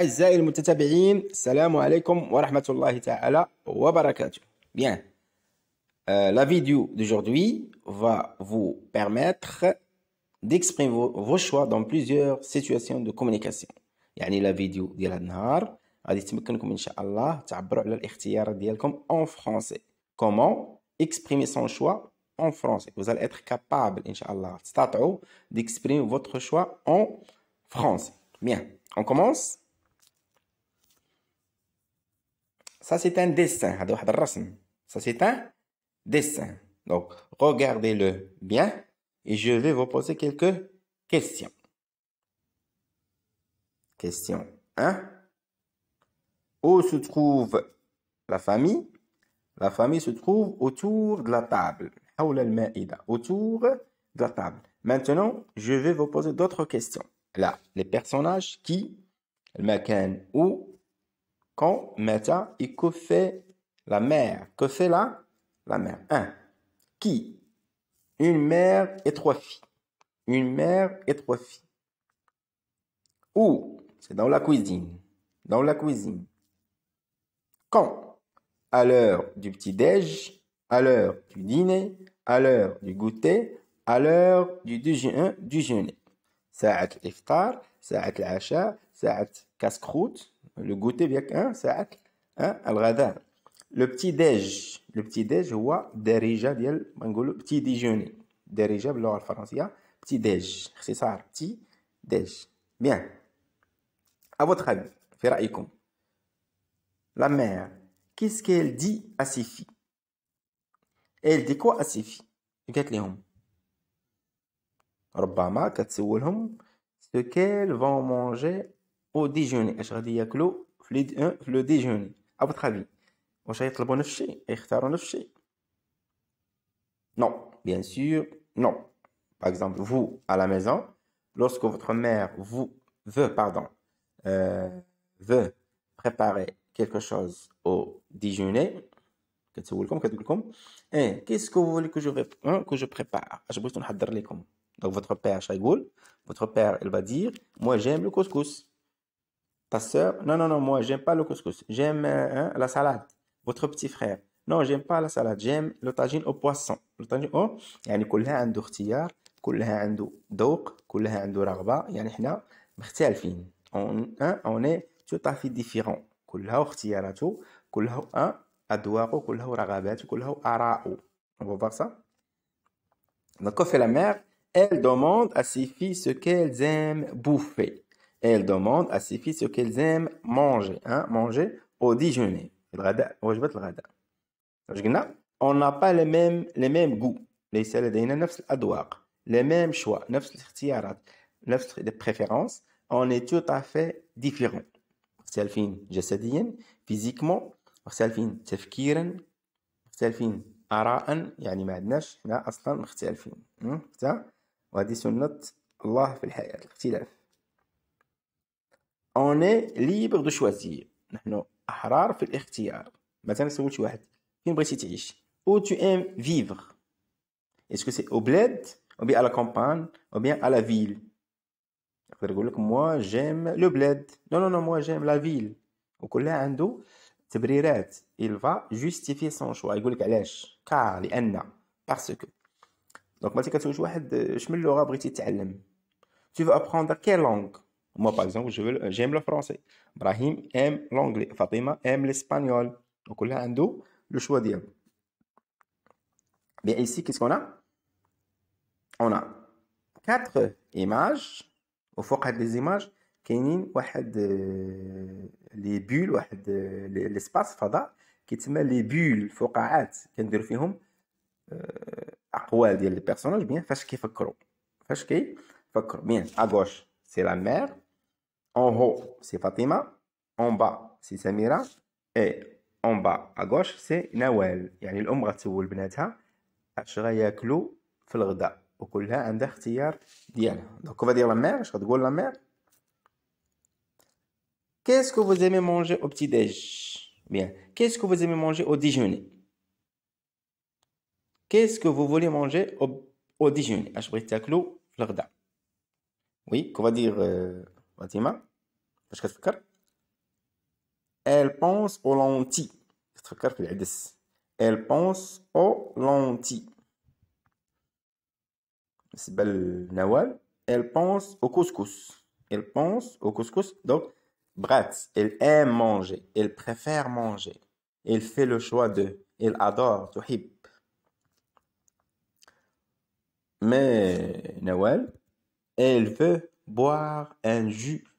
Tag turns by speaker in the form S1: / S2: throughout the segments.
S1: أعزائي المتتابعين السلام عليكم ورحمة الله تعالى وبركاته Bien, euh, la vidéo d'aujourd'hui va vous permettre d'exprimer vos, choix dans plusieurs situations de communication يعني la video ديال هاد النهار غادي تمكنكم ان شاء الله تعبروا على ديالكم en français comment exprimer son choix en français vous allez être capable inchallah شاء d'exprimer votre choix en français bien on commence Ça, c'est un dessin. Ça, c'est un dessin. Donc, regardez-le bien et je vais vous poser quelques questions. Question 1. Où se trouve la famille La famille se trouve autour de la table. Autour de la table. Maintenant, je vais vous poser d'autres questions. Là, les personnages qui, le maquin où, quand maintenant, et que fait la mère Que fait la, la mère 1. Qui Une mère et trois filles. Une mère et trois filles. Où C'est dans la cuisine. Dans la cuisine. Quand À l'heure du petit-déj, à l'heure du dîner, à l'heure du goûter, à l'heure du déjeuner. l'achat. ساعة الإفطار, ساعة العشاء, casse-croûte le goûter bien hein, hein al الغداء le petit déj le petit déj هو دارجة ديال petit déjeuner دارجة باللغة الفرنسية petit déj اختصار petit déj bien à votre avis في la mère qu'est-ce qu'elle dit à ses filles elle dit quoi à ses filles قالت لهم ربما كتسولهم ce qu'elles vont manger au déjeuner je غادي ياكلوا في لي في لو ديجوني ا فوتر واش غيطلبوا نفس الشيء يختاروا نفس Non, bien sûr, non. Par exemple, vous à la maison, lorsque votre mère vous veut, pardon, euh, veut préparer quelque chose au déjeuner, hein, qu'est-ce que vous voulez que je, hein, que je prépare ah, Donc votre père, votre père, il va dire, moi j'aime le couscous ta soeur, non, non, non, moi, j'aime pas le couscous, j'aime euh, hein, la salade, votre petit frère. Non, j'aime pas la salade, j'aime le tagine au poisson. Le tagine au, يعني كلها عنده اختيار, كلها عنده ذوق, كلها عنده رغبة, يعني حنا مختلفين. On, hein, on est tout à fait différents. كلها اختياراته, كلها hein, أذواقه, كلها رغباته, كلها آراءه. On va voir ça. Donc, on fait la mère, elle demande à ses filles ce qu'elles aiment bouffer elle demande à ses fils ce qu'elles aiment manger, hein, manger au déjeuner. On n'a pas les mêmes, les mêmes goûts. Les mêmes choix, les mêmes préférences. On est tout à fait différents. Selfin, jessadien, physiquement. Selfin, tefkiren. Selfin, araan. Yani, ma adnash, na aslan, mkhtelfin. Hmm? Ça? le sunnat, Allah, la vie. l'ikhtilaf on est libre de choisir نحن احرار في الاختيار مثلا سولت شي واحد فين بغيتي تعيش où tu aimes vivre est-ce que c'est au bled ou bien à la campagne ou bien à la ville يقدر يقول لك moi j'aime le bled non non non moi j'aime la ville وكلها عنده تبريرات il va justifier son choix يقول لك علاش car لان parce que دونك ملي كتزوج واحد شمن لغه بغيتي تتعلم tu veux apprendre quelle langue moi, par exemple, j'aime le français. Brahim aime l'anglais. Fatima aime l'espagnol. Donc, là, on a le choix Bien, ici, qu'est-ce qu'on a On a quatre images. Au fond des images, كاينين واحد لي بول واحد الاسباس فضاء كيتسمى لي بول فقاعات كندير فيهم اقوال ديال لي بيرسوناج بيان فاش كيفكروا فاش سي en haut, c'est Fatima. En bas, c'est Samira. Et en bas, à gauche, c'est نوال. يعني الأم غتسول بناتها اش غياكلو في الغداء وكلها عندها اختيار ديالها. Donc on va dire la mère, اش dire la mère Qu'est-ce que vous aimez manger au petit-déj Bien. Qu'est-ce que vous aimez manger au déjeuner Qu'est-ce que vous voulez manger au, au déjeuner Oui, qu'on va dire, euh, Fatima elle pense aux lentilles elle pense aux lentilles Nawal. elle pense au couscous elle pense au couscous donc Bratz, elle aime manger, elle préfère manger, elle fait le choix de, elle adore, hip Mais Nawal, elle veut boire un jus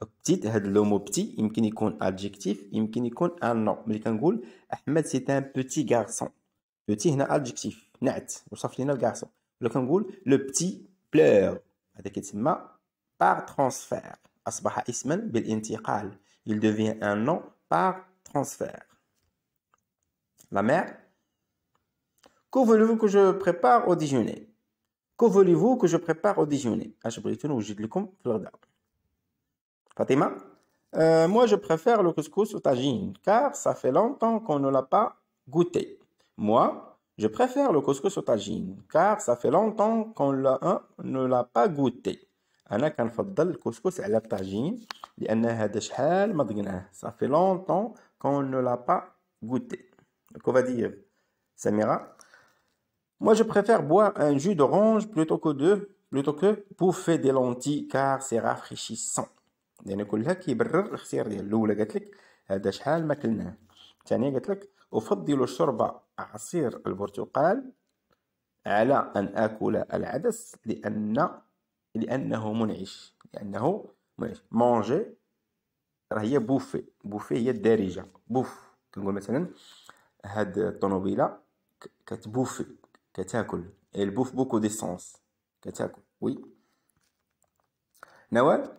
S1: دونك بتيت هاد لو مو بتي يمكن يكون ادجيكتيف يمكن يكون ان نو ملي كنقول احمد سي ان بوتي غارسون بوتي هنا ادجيكتيف نعت وصف لينا الكارسون ولا كنقول لو بتي بلور هذا كيتسمى بار ترانسفير اصبح اسما بالانتقال il devient un nom par transfert la mère que voulez-vous que je prépare au déjeuner que voulez-vous que je prépare au déjeuner اش بغيتو نوجد لكم في الغداء Fatima euh, Moi, je préfère le couscous au tagine, car ça fait longtemps qu'on ne l'a pas goûté. Moi, je préfère le couscous au tagine, car ça fait longtemps qu'on hein, ne l'a pas goûté. Anna, كنفضل الكسكس على الطاجين tajine هذا شحال ça fait longtemps qu'on ne l'a pas goûté Qu'on va dire Samira moi je préfère boire un jus d'orange plutôt que de plutôt que bouffer des lentilles car c'est rafraîchissant لان كلها كيبرر الاختيار ديال الاولى قالت لك هذا شحال ما كلناه الثانيه قالت لك افضل شرب عصير البرتقال على ان اكل العدس لان لانه منعش لانه منعش مونجي راه هي بوفي بوفي هي الدارجه بوف كنقول مثلا هاد الطوموبيله كتبوفي كتاكل يعني البوف بوكو ديسونس كتاكل وي نوال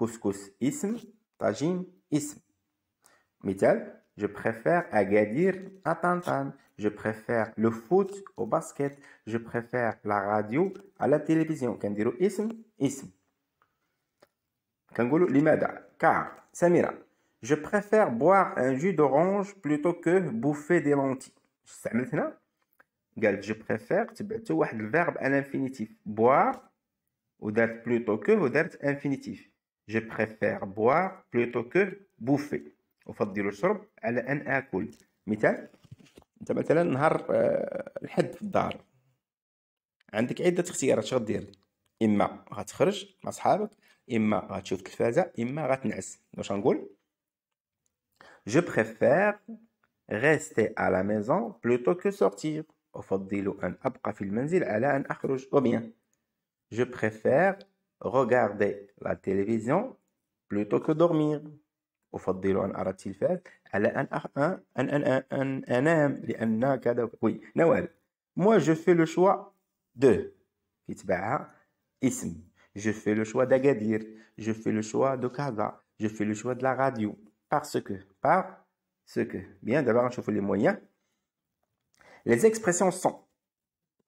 S1: couscous ism, tajim, ism. Mithal, je préfère Agadir à Tantan. Je préfère le foot au basket. Je préfère la radio à la télévision. كنديرو ism. ism. كنقولو limada, car Samira, je préfère boire un jus d'orange plutôt que bouffer des lentilles. استعملت هنا je préfère تبعتو le verbe ان infinitif boire ودارت plutôt que ودارت infinitif Je préfère boire plutôt que bouffer. أفضل الشرب على أن آكل. مثال أنت مثلا نهار آه، الحد في الدار عندك عدة اختيارات شنو غدير إما غتخرج مع صحابك إما غتشوف التلفازة إما غتنعس واش غنقول جو بريفير rester à la maison plutôt que sortir. أفضل أن أبقى في المنزل على أن أخرج. أو بيان. je préfère regarder la télévision plutôt que dormir. Au on t il fait. Elle est un Oui. Moi, je fais le choix de... Je fais le choix d'agadir. Je fais le choix de Kada. Je fais le choix de la radio. Parce que... par ce que... Bien, d'abord, je fais les moyens. Les expressions sont...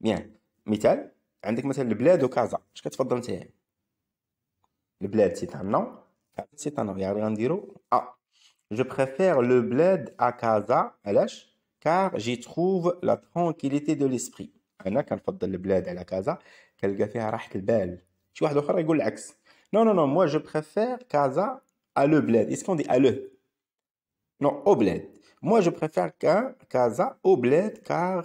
S1: Bien, métal, on le bled au casa. Je tu c'est un nom. C'est un nom. Ah, je préfère le bled à casa, car j'y trouve la tranquillité de l'esprit. On a fait le à casa, car trouve bled est un plus. tu Non, non, non, moi je préfère casa à le bled. Est-ce qu'on dit à le Non, au bled. Moi je préfère casa au bled car.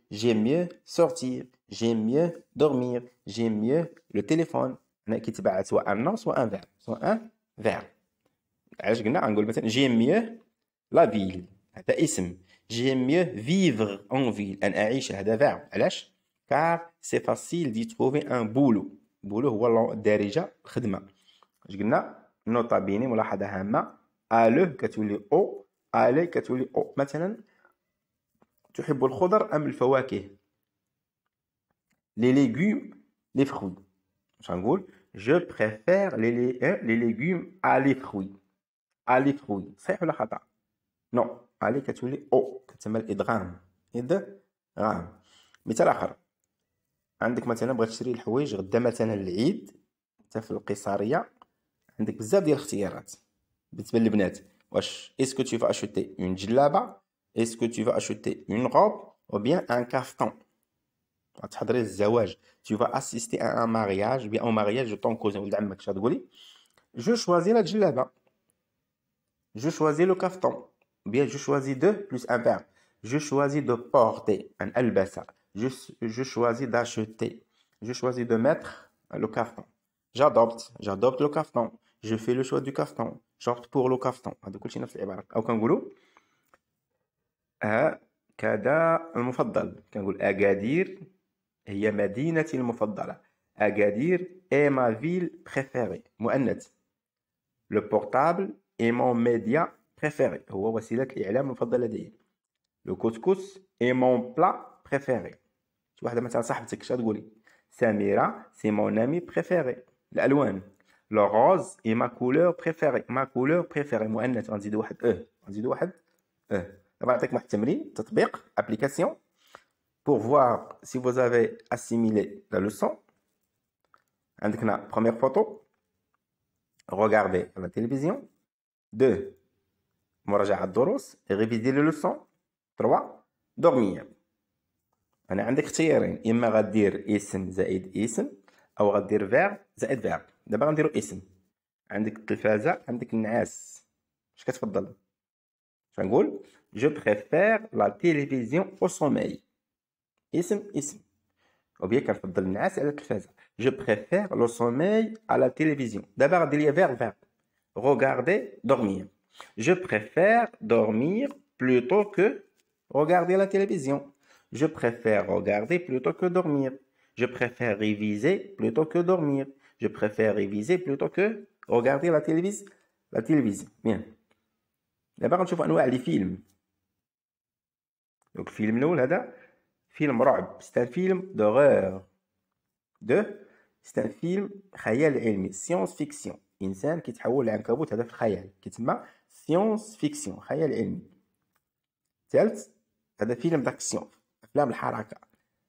S1: j'aime mieux sortir, j'aime mieux dormir, j'aime mieux le téléphone. On a qui soit un nom, soit un verbe. Soit un verbe. Alors, je vais dire, j'aime mieux la ville. C'est un J'aime mieux vivre en ville. Un aïch, c'est un verbe. Alors, car c'est facile d'y trouver un boulot. Boulot, ou alors, déjà, خدمة. Je vais dire, nota bene, ou la hada hama, à le, que tu lis au, à le, Maintenant, تحب الخضر أم الفواكه لي ليغوم لي فخوي باش نقول جو بريفير لي لي ليغوم ا لي فخوي ا لي فخوي صحيح ولا خطأ نو علي كتولي او كتسمى الادغام ادغام مثال اخر عندك مثلا بغيت تشري الحوايج غدا مثلا العيد حتى في القيصريه عندك بزاف ديال الاختيارات بالنسبه للبنات واش اسكو تو اشوتي اون جلابه est-ce que tu vas acheter une robe ou bien un carton tu vas assister à un mariage, bien au mariage de ton cousin. Je choisis la djellaba. Hein. Je choisis le caftan. Bien, je choisis deux plus un verre. Je choisis de porter un albasa. Je, je choisis d'acheter. Je choisis de mettre le caftan. J'adopte. J'adopte le caftan. Je fais le choix du caftan. J'opte pour le caftan. هكذا المفضل كنقول أكادير هي مدينتي المفضلة أكادير اي ما فيل بريفيري مؤنث لو بورتابل اي مون ميديا بريفيري هو وسيلة الإعلام المفضلة لدي لو اي مون بلا plat préféré واحدة مثلا صاحبتك شنو تقولي سميرة سي مون امي بريفيري الألوان لو روز اي ما كولور بريفيري ما كولور بريفيري مؤنث غنزيد واحد اه غنزيد واحد اه Application واحد التمرين application pour voir si vous avez assimilé la leçon عندك première photo Regardez la télévision 2 مراجعة الدروس réviser les leçons 3 dormir انا عندك اختيارين اما غدير اسم زائد اسم او غدير فيرب زائد فيرب دابا غنديرو اسم عندك je préfère la télévision au sommeil. Ism, ism. Ou bien qu'elle de Je préfère le sommeil à la télévision. D'abord, il y a verbe, verbe. Regarder, dormir. Je préfère dormir plutôt que regarder la télévision. Je préfère regarder plutôt que dormir. Je préfère réviser plutôt que dormir. Je préfère réviser plutôt que regarder la télévision. La télévision. Bien. D'abord, on va voir les films. دونك الفيلم الاول هذا فيلم رعب سي فيلم دوغور دو سي فيلم خيال علمي سيونس فيكسيون انسان كيتحول لعنكبوت هذا في الخيال كيتسمى سيونس فيكسيون خيال علمي ثالث هذا فيلم داكسيون افلام الحركه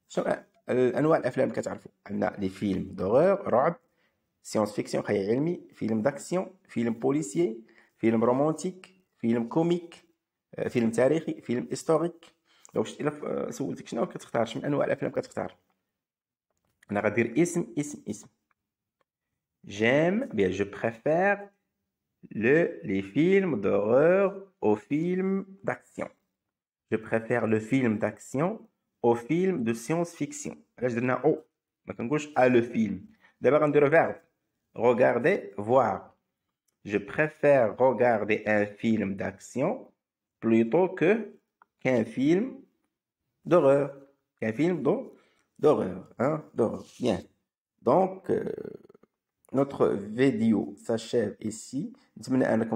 S1: شنو الانواع الافلام اللي كتعرفوا عندنا لي فيلم دوغور رعب سيونس فيكسيون خيال علمي فيلم داكسيون فيلم بوليسيي فيلم رومانتيك فيلم كوميك فيلم تاريخي فيلم هيستوريك لو الا je préfère le, les films d'horreur aux films d'action. Je préfère le film d'action aux film de science-fiction. Là, je donne Maintenant, gauche à le film. D'abord, on voir. Je préfère regarder un film d'action plutôt que qu'un film d'horreur. Un film donc d'horreur, hein, d'horreur. Bien. Donc euh, notre vidéo s'achève ici. Euh,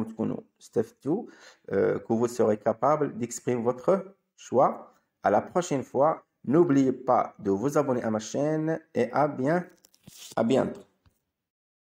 S1: que vous serez capable d'exprimer votre choix. À la prochaine fois. N'oubliez pas de vous abonner à ma chaîne et à bien, à bientôt.